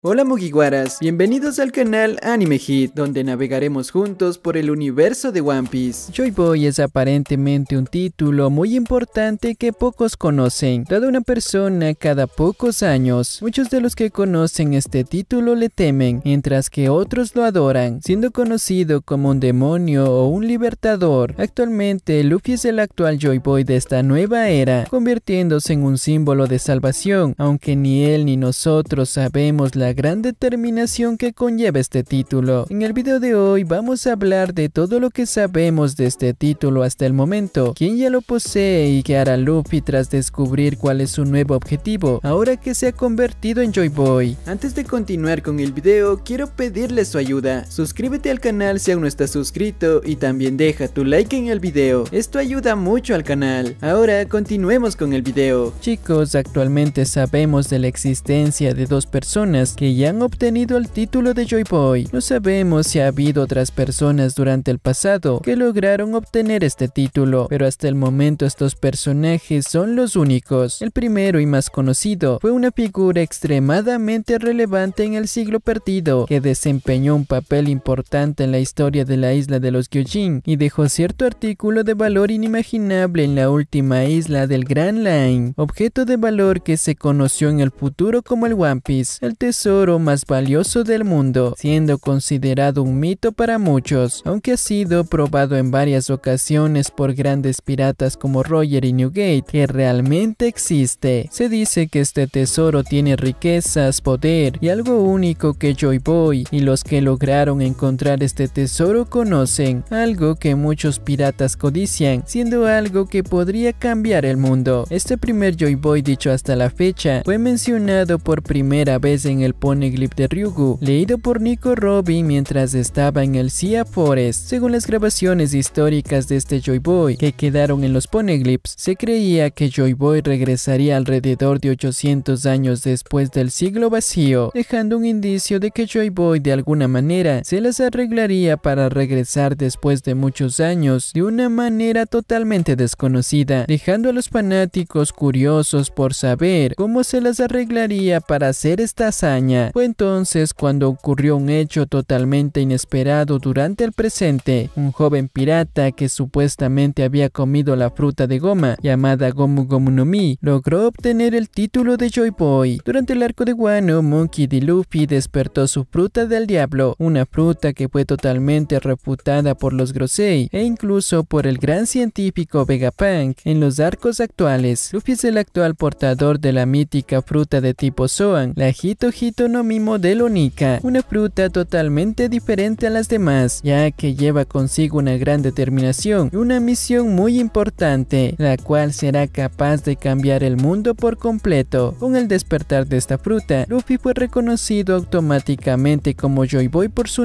Hola Mugiwaras, bienvenidos al canal Anime Hit, donde navegaremos juntos por el universo de One Piece. Joy Boy es aparentemente un título muy importante que pocos conocen, dado una persona cada pocos años. Muchos de los que conocen este título le temen, mientras que otros lo adoran, siendo conocido como un demonio o un libertador. Actualmente, Luffy es el actual Joy Boy de esta nueva era, convirtiéndose en un símbolo de salvación, aunque ni él ni nosotros sabemos la gran determinación que conlleva este título. En el video de hoy vamos a hablar de todo lo que sabemos de este título hasta el momento, quién ya lo posee y qué hará Luffy tras descubrir cuál es su nuevo objetivo, ahora que se ha convertido en Joy Boy. Antes de continuar con el video, quiero pedirles su ayuda. Suscríbete al canal si aún no estás suscrito y también deja tu like en el video. Esto ayuda mucho al canal. Ahora continuemos con el video. Chicos, actualmente sabemos de la existencia de dos personas que ya han obtenido el título de Joy Boy. No sabemos si ha habido otras personas durante el pasado que lograron obtener este título, pero hasta el momento estos personajes son los únicos. El primero y más conocido fue una figura extremadamente relevante en el siglo perdido, que desempeñó un papel importante en la historia de la isla de los Gyojin y dejó cierto artículo de valor inimaginable en la última isla del Grand Line, objeto de valor que se conoció en el futuro como el One Piece. El tesoro tesoro más valioso del mundo, siendo considerado un mito para muchos, aunque ha sido probado en varias ocasiones por grandes piratas como Roger y Newgate, que realmente existe. Se dice que este tesoro tiene riquezas, poder y algo único que Joy Boy y los que lograron encontrar este tesoro conocen, algo que muchos piratas codician, siendo algo que podría cambiar el mundo. Este primer Joy Boy dicho hasta la fecha fue mencionado por primera vez en el Poneglyph de Ryugu, leído por Nico Robin mientras estaba en el Sea Forest. Según las grabaciones históricas de este Joy Boy que quedaron en los poneglyphs, se creía que Joy Boy regresaría alrededor de 800 años después del siglo vacío, dejando un indicio de que Joy Boy de alguna manera se las arreglaría para regresar después de muchos años de una manera totalmente desconocida, dejando a los fanáticos curiosos por saber cómo se las arreglaría para hacer estas hazaña. Fue entonces cuando ocurrió un hecho totalmente inesperado durante el presente. Un joven pirata que supuestamente había comido la fruta de goma, llamada Gomu Gomu no Mi, logró obtener el título de Joy Boy. Durante el arco de Wano, Monkey D. Luffy despertó su fruta del diablo, una fruta que fue totalmente refutada por los Grosei e incluso por el gran científico Vegapunk en los arcos actuales. Luffy es el actual portador de la mítica fruta de tipo Zoan, la Hito Hito mi de Lonika, una fruta totalmente diferente a las demás, ya que lleva consigo una gran determinación y una misión muy importante, la cual será capaz de cambiar el mundo por completo. Con el despertar de esta fruta, Luffy fue reconocido automáticamente como Joy Boy por su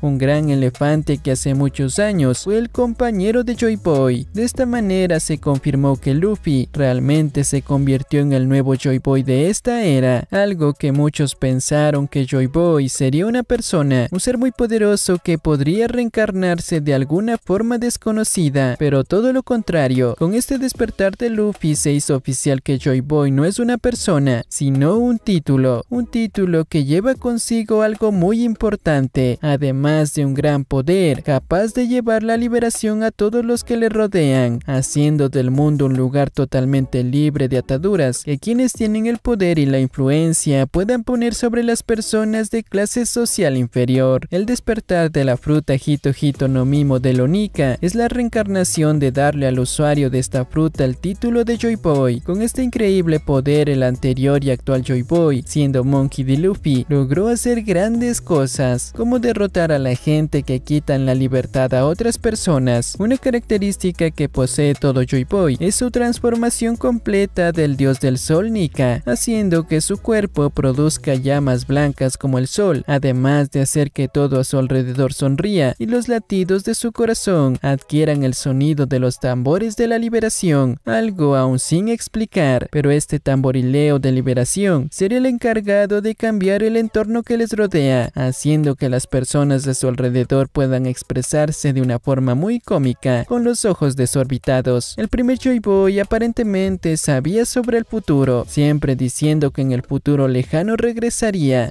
un gran elefante que hace muchos años fue el compañero de Joy Boy. De esta manera se confirmó que Luffy realmente se convirtió en el nuevo Joy Boy de esta era, algo que muchos pensaron que Joy Boy sería una persona, un ser muy poderoso que podría reencarnarse de alguna forma desconocida, pero todo lo contrario, con este despertar de Luffy se hizo oficial que Joy Boy no es una persona, sino un título, un título que lleva consigo algo muy importante, además de un gran poder, capaz de llevar la liberación a todos los que le rodean, haciendo del mundo un lugar totalmente libre de ataduras, que quienes tienen el poder y la influencia puedan poner sobre las personas de clase social inferior. El despertar de la fruta Hito Hito no Mimo de Nika es la reencarnación de darle al usuario de esta fruta el título de Joy Boy. Con este increíble poder el anterior y actual Joy Boy, siendo Monkey D. Luffy, logró hacer grandes cosas, como derrotar a la gente que quitan la libertad a otras personas. Una característica que posee todo Joy Boy es su transformación completa del dios del sol Nika, haciendo que su cuerpo produzca llamas blancas como el sol, además de hacer que todo a su alrededor sonría y los latidos de su corazón adquieran el sonido de los tambores de la liberación, algo aún sin explicar, pero este tamborileo de liberación sería el encargado de cambiar el entorno que les rodea, haciendo que las personas de su alrededor puedan expresarse de una forma muy cómica, con los ojos desorbitados. El primer Joy Boy aparentemente sabía sobre el futuro, siempre diciendo que en el futuro lejano regresaría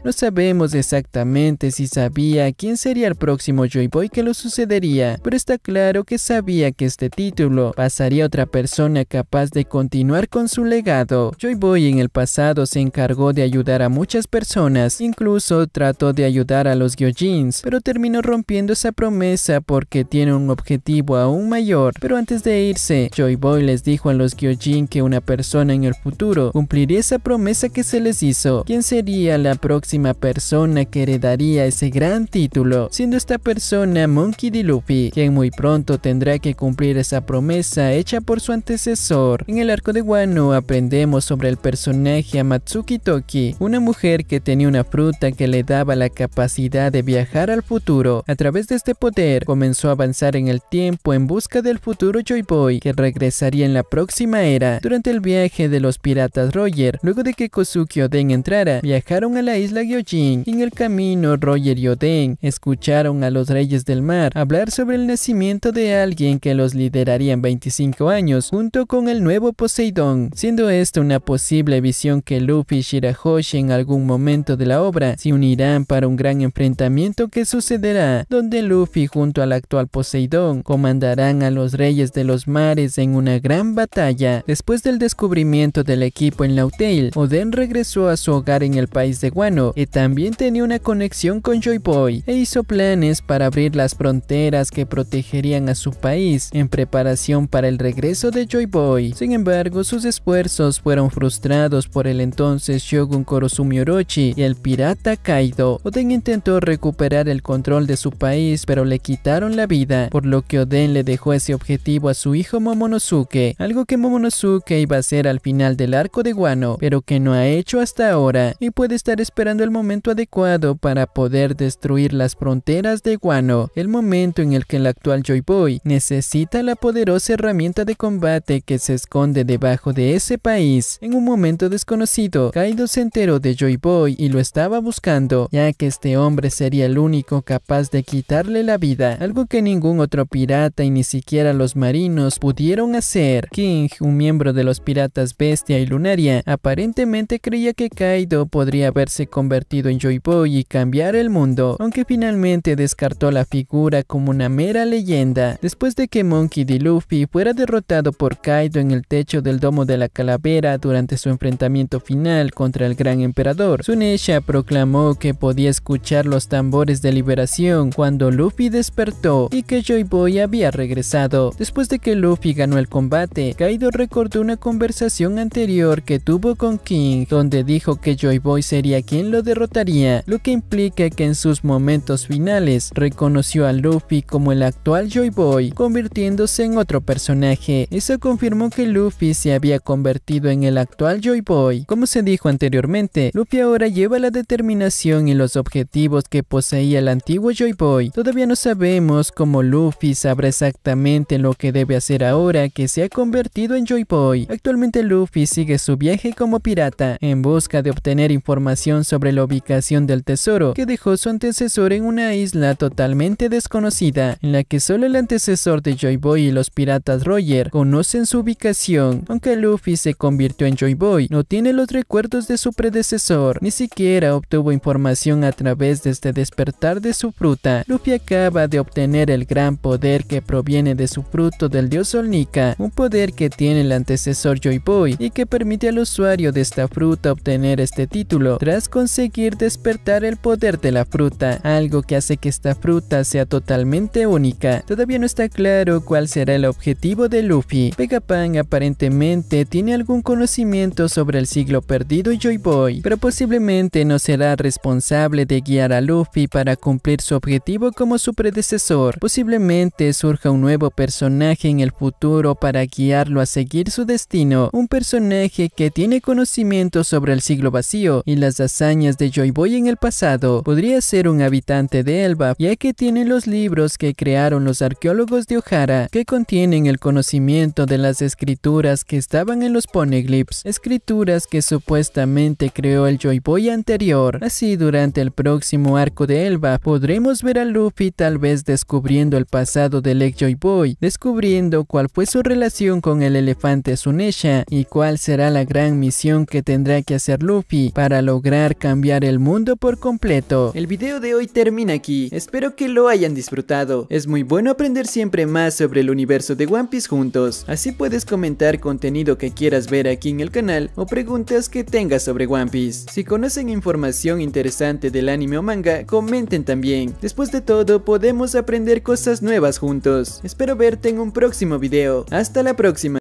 no sabemos exactamente si sabía quién sería el próximo Joy Boy que lo sucedería, pero está claro que sabía que este título pasaría a otra persona capaz de continuar con su legado. Joy Boy en el pasado se encargó de ayudar a muchas personas, incluso trató de ayudar a los Gyojins, pero terminó rompiendo esa promesa porque tiene un objetivo aún mayor. Pero antes de irse, Joy Boy les dijo a los Gyojin que una persona en el futuro cumpliría esa promesa que se les hizo. ¿Quién sería la próxima persona que heredaría ese gran título, siendo esta persona Monkey D. Luffy, quien muy pronto tendrá que cumplir esa promesa hecha por su antecesor. En el arco de Wano aprendemos sobre el personaje Amatsuki Toki, una mujer que tenía una fruta que le daba la capacidad de viajar al futuro. A través de este poder, comenzó a avanzar en el tiempo en busca del futuro Joy Boy, que regresaría en la próxima era. Durante el viaje de los piratas Roger, luego de que Kosuki Oden entrara, viajaron a la isla Gyojin en el camino Roger y Oden escucharon a los reyes del mar hablar sobre el nacimiento de alguien que los lideraría en 25 años junto con el nuevo Poseidón, siendo esta una posible visión que Luffy y Shirahoshi en algún momento de la obra se unirán para un gran enfrentamiento que sucederá, donde Luffy junto al actual Poseidón comandarán a los reyes de los mares en una gran batalla. Después del descubrimiento del equipo en la Hotel, Oden regresó a su hogar en el país de Guano, que también tenía una conexión con Joy Boy e hizo planes para abrir las fronteras que protegerían a su país en preparación para el regreso de Joy Boy. Sin embargo, sus esfuerzos fueron frustrados por el entonces Shogun Korosumi Orochi y el pirata Kaido. Oden intentó recuperar el control de su país, pero le quitaron la vida, por lo que Oden le dejó ese objetivo a su hijo Momonosuke, algo que Momonosuke iba a hacer al final del arco de Guano, pero que no ha hecho hasta ahora y puede estar esperando el momento adecuado para poder destruir las fronteras de Guano, el momento en el que el actual Joy Boy necesita la poderosa herramienta de combate que se esconde debajo de ese país. En un momento desconocido, Kaido se enteró de Joy Boy y lo estaba buscando, ya que este hombre sería el único capaz de quitarle la vida, algo que ningún otro pirata y ni siquiera los marinos pudieron hacer. King, un miembro de los piratas Bestia y Lunaria, aparentemente creía que Kaido podría haberse convertido en Joy Boy y cambiar el mundo, aunque finalmente descartó la figura como una mera leyenda. Después de que Monkey D. Luffy fuera derrotado por Kaido en el techo del domo de la calavera durante su enfrentamiento final contra el gran emperador, Sunesha proclamó que podía escuchar los tambores de liberación cuando Luffy despertó y que Joy Boy había regresado. Después de que Luffy ganó el combate, Kaido recordó una conversación anterior que tuvo con King, donde dijo que Joy Boy se sería quien lo derrotaría, lo que implica que en sus momentos finales reconoció a Luffy como el actual Joy Boy, convirtiéndose en otro personaje. Eso confirmó que Luffy se había convertido en el actual Joy Boy. Como se dijo anteriormente, Luffy ahora lleva la determinación y los objetivos que poseía el antiguo Joy Boy. Todavía no sabemos cómo Luffy sabrá exactamente lo que debe hacer ahora que se ha convertido en Joy Boy. Actualmente Luffy sigue su viaje como pirata en busca de obtener información información sobre la ubicación del tesoro que dejó su antecesor en una isla totalmente desconocida, en la que solo el antecesor de Joy Boy y los piratas Roger conocen su ubicación. Aunque Luffy se convirtió en Joy Boy, no tiene los recuerdos de su predecesor, ni siquiera obtuvo información a través de este despertar de su fruta. Luffy acaba de obtener el gran poder que proviene de su fruto del dios Olnica, un poder que tiene el antecesor Joy Boy y que permite al usuario de esta fruta obtener este título tras conseguir despertar el poder de la fruta, algo que hace que esta fruta sea totalmente única. Todavía no está claro cuál será el objetivo de Luffy. Vegapunk aparentemente tiene algún conocimiento sobre el siglo perdido Joy Boy, pero posiblemente no será responsable de guiar a Luffy para cumplir su objetivo como su predecesor. Posiblemente surja un nuevo personaje en el futuro para guiarlo a seguir su destino, un personaje que tiene conocimiento sobre el siglo vacío las hazañas de Joy Boy en el pasado, podría ser un habitante de Elba, ya que tiene los libros que crearon los arqueólogos de O'Hara, que contienen el conocimiento de las escrituras que estaban en los poneglyphs, escrituras que supuestamente creó el Joy Boy anterior. Así, durante el próximo arco de Elba, podremos ver a Luffy tal vez descubriendo el pasado del ex Joy Boy, descubriendo cuál fue su relación con el elefante Sunesha y cuál será la gran misión que tendrá que hacer Luffy para lograr cambiar el mundo por completo. El video de hoy termina aquí, espero que lo hayan disfrutado. Es muy bueno aprender siempre más sobre el universo de One Piece juntos, así puedes comentar contenido que quieras ver aquí en el canal o preguntas que tengas sobre One Piece. Si conocen información interesante del anime o manga, comenten también. Después de todo, podemos aprender cosas nuevas juntos. Espero verte en un próximo video. Hasta la próxima.